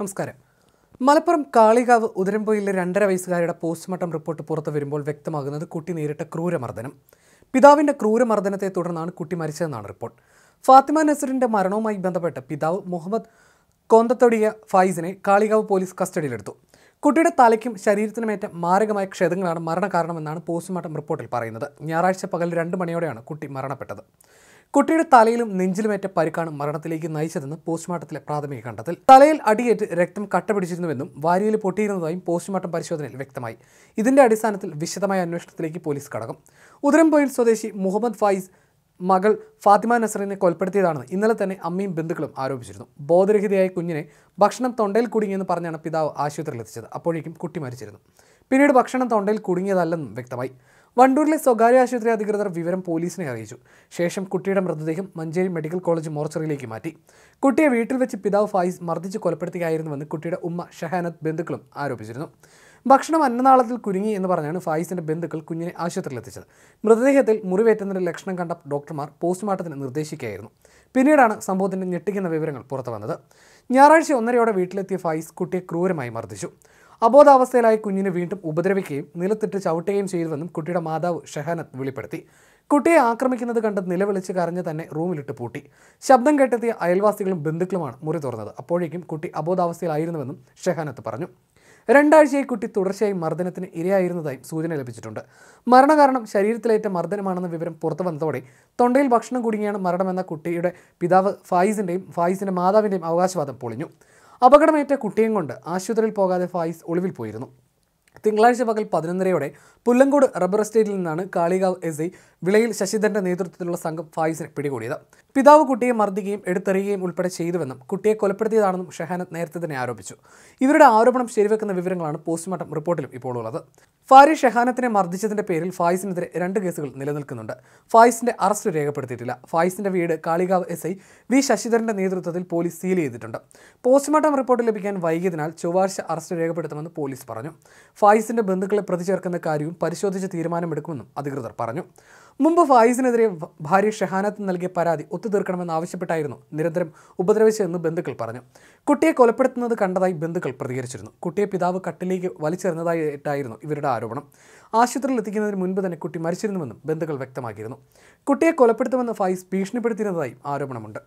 നമസ്കാരം മലപ്പുറം കാളികാവ് ഉതിരമ്പൊയിലെ രണ്ടര വയസ്സുകാരുടെ postmortem report പുറത്തു വരുമ്പോൾ വ്യക്തമാകുന്നത് കുട്ടി നേരിട്ട ക്രൂരമർദ്ദനം പിതാവിൻ്റെ ക്രൂരമർദ്ദനത്തെ തുടർന്നാണ് കുട്ടി മരിച്ചതെന്നാണ് റിപ്പോർട്ട് ഫാത്തിമ നസറിൻ്റെ മരണവുമായി ബന്ധപ്പെട്ട് പിതാവ് മുഹമ്മദ് കോന്തത്തൊടിയ ഫൈസിനെ കാളികാവ് പോലീസ് കസ്റ്റഡിയിലെടുത്തു കുട്ടിയുടെ തലയ്ക്കും ശരീരത്തിനുമേറ്റ മാരകമായ ക്ഷതങ്ങളാണ് മരണകാരണമെന്നാണ് പോസ്റ്റ്മോർട്ടം റിപ്പോർട്ടിൽ പറയുന്നത് ഞായറാഴ്ച പകൽ രണ്ട് മണിയോടെയാണ് കുട്ടി മരണപ്പെട്ടത് കുട്ടിയുടെ തലയിലും നെഞ്ചിലുമേറ്റ പരുക്കാണ് മരണത്തിലേക്ക് നയിച്ചതെന്ന് പോസ്റ്റ്മോർട്ടത്തിലെ പ്രാഥമിക കണ്ടെത്തൽ തലയിൽ അടിയേറ്റ് രക്തം കട്ടപിടിച്ചിരുന്നുവെന്നും വാരിയിൽ പൊട്ടിയിരുന്നതായും പോസ്റ്റ്മോർട്ടം പരിശോധനയിൽ വ്യക്തമായി ഇതിന്റെ അടിസ്ഥാനത്തിൽ വിശദമായ അന്വേഷണത്തിലേക്ക് പോലീസ് കടക്കും ഉദരംപൊയിൽ സ്വദേശി മുഹമ്മദ് ഫൈസ് മകൾ ഫാത്തിമ നസറിനെ കൊലപ്പെടുത്തിയതാണെന്ന് ഇന്നലെ തന്നെ അമ്മയും ബന്ധുക്കളും ആരോപിച്ചിരുന്നു ബോധരഹിതയായ കുഞ്ഞിനെ ഭക്ഷണം തൊണ്ടയിൽ കുടുങ്ങിയെന്ന് പറഞ്ഞാണ് പിതാവ് ആശുപത്രിയിൽ എത്തിച്ചത് അപ്പോഴേക്കും കുട്ടി മരിച്ചിരുന്നു പിന്നീട് ഭക്ഷണം തൊണ്ടയിൽ കുടുങ്ങിയതല്ലെന്നും വ്യക്തമായി വണ്ടൂരിലെ സ്വകാര്യ ആശുപത്രി അധികൃതർ വിവരം പോലീസിനെ അറിയിച്ചു ശേഷം കുട്ടിയുടെ മൃതദേഹം മഞ്ചേരി മെഡിക്കൽ കോളേജ് മോർച്ചറിയിലേക്ക് മാറ്റി കുട്ടിയെ വീട്ടിൽ വെച്ച് പിതാവ് ഫായിസ് മർദ്ദിച്ച് കൊലപ്പെടുത്തുകയായിരുന്നുവെന്ന് കുട്ടിയുടെ ഉമ്മ ഷഹാനത്ത് ബന്ധുക്കളും ആരോപിച്ചിരുന്നു ഭക്ഷണം അന്നനാളത്തിൽ കുരുങ്ങി എന്ന് പറഞ്ഞാണ് ഫായിസിന്റെ ബന്ധുക്കൾ കുഞ്ഞിനെ ആശുപത്രിയിലെത്തിച്ചത് മൃതദേഹത്തിൽ മുറിവേറ്റുന്നതിന്റെ ലക്ഷണം കണ്ട ഡോക്ടർമാർ പോസ്റ്റ്മോർട്ടത്തിന് നിർദ്ദേശിക്കുകയായിരുന്നു പിന്നീടാണ് സംഭവത്തിന്റെ ഞെട്ടിക്കുന്ന വിവരങ്ങൾ പുറത്തു വന്നത് ഞായറാഴ്ച ഒന്നരയോടെ വീട്ടിലെത്തിയ ഫായിസ് കുട്ടിയെ ക്രൂരമായി മർദ്ദിച്ചു അബോധാവസ്ഥയിലായ കുഞ്ഞിനെ വീണ്ടും ഉപദ്രവിക്കുകയും നിലത്തിട്ട് ചവിട്ടുകയും ചെയ്തുവെന്നും കുട്ടിയുടെ മാതാവ് ഷഹാനത്ത് വെളിപ്പെടുത്തി കുട്ടിയെ ആക്രമിക്കുന്നത് കണ്ട് നിലവിളിച്ച് കരഞ്ഞ് തന്നെ റൂമിലിട്ട് പൂട്ടി ശബ്ദം കേട്ടെത്തിയ അയൽവാസികളും ബന്ധുക്കളുമാണ് മുറി തുറന്നത് അപ്പോഴേക്കും കുട്ടി അബോധാവസ്ഥയിലായിരുന്നുവെന്നും ഷെഹാനത്ത് പറഞ്ഞു രണ്ടാഴ്ചയായി കുട്ടി തുടർച്ചയായി മർദ്ദനത്തിന് ഇരയായിരുന്നതായും സൂചന ലഭിച്ചിട്ടുണ്ട് മരണകാരണം ശരീരത്തിലേറ്റ മർദ്ദനമാണെന്ന വിവരം പുറത്തു വന്നതോടെ തൊണ്ടയിൽ ഭക്ഷണം കുടുങ്ങിയാണ് മരണമെന്ന കുട്ടിയുടെ പിതാവ് ഫായിസിൻ്റെയും ഫായിസിൻ്റെ മാതാവിൻ്റെയും അവകാശവാദം പൊളിഞ്ഞു അപകടമേറ്റ കുട്ടിയും കൊണ്ട് ആശുപത്രിയിൽ പോകാതെ ഫായിസ് ഒളിവിൽ പോയിരുന്നു തിങ്കളാഴ്ച പകൽ പതിനൊന്നരയോടെ പുല്ലങ്കോട് റബ്ബർ എസ്റ്റേറ്റിൽ നിന്നാണ് കാളികാവ് എസ് ഐ വിളയിൽ ശശിധരന്റെ നേതൃത്വത്തിലുള്ള സംഘം ഫായിസിനെ പിടികൂടിയത് പിതാവ് കുട്ടിയെ മർദ്ദിക്കുകയും എടുത്തെറിയുകയും ഉൾപ്പെടെ ചെയ്തുവെന്നും കുട്ടിയെ കൊലപ്പെടുത്തിയതാണെന്നും ഷെഹാനത്ത് നേരത്തെ തന്നെ ആരോപിച്ചു ഇവരുടെ ആരോപണം ശരിവെക്കുന്ന വിവരങ്ങളാണ് പോസ്റ്റ്മോർട്ടം റിപ്പോർട്ടിലും ഇപ്പോൾ ഉള്ളത് ഫാരി ഷെഹാനത്തിനെ മർദ്ദിച്ചതിന്റെ പേരിൽ ഫായിസിനെതിരെ രണ്ട് കേസുകൾ നിലനിൽക്കുന്നുണ്ട് ഫായിസിന്റെ അറസ്റ്റ് രേഖപ്പെടുത്തിയിട്ടില്ല ഫായിസിന്റെ വീട് കാളികാവ് എസ് ഐ വി ശശിധരന്റെ നേതൃത്വത്തിൽ പോലീസ് സീൽ ചെയ്തിട്ടുണ്ട് പോസ്റ്റ്മോർട്ടം റിപ്പോർട്ട് ലഭിക്കാൻ വൈകിയതിനാൽ ചൊവ്വാഴ്ച അറസ്റ്റ് രേഖപ്പെടുത്തുമെന്ന് പോലീസ് പറഞ്ഞു ഫായിസിന്റെ ബന്ധുക്കളെ പ്രതിചേർക്കുന്ന കാര്യവും പരിശോധിച്ച് തീരുമാനമെടുക്കുമെന്നും അധികൃതർ പറഞ്ഞു മുമ്പ് ഫായിസിനെതിരെ ഭാര്യ ഷെഹാനത്ത് നൽകിയ പരാതി ഒത്തുതീർക്കണമെന്ന് ആവശ്യപ്പെട്ടായിരുന്നു നിരന്തരം ഉപദ്രവിച്ചതെന്ന് ബന്ധുക്കൾ പറഞ്ഞു കുട്ടിയെ കൊലപ്പെടുത്തുന്നത് കണ്ടതായി ബന്ധുക്കൾ പ്രതികരിച്ചിരുന്നു കുട്ടിയെ പിതാവ് കട്ടിലേക്ക് വലിച്ചെറിഞ്ഞതായിട്ടായിരുന്നു ഇവരുടെ ആരോപണം ആശുപത്രിയിൽ എത്തിക്കുന്നതിന് മുൻപ് തന്നെ കുട്ടി മരിച്ചിരുന്നുവെന്നും ബന്ധുക്കൾ വ്യക്തമാക്കിയിരുന്നു കുട്ടിയെ കൊലപ്പെടുത്തുമെന്ന് ഫായിസ് ഭീഷണിപ്പെടുത്തിയിരുന്നതായും ആരോപണമുണ്ട്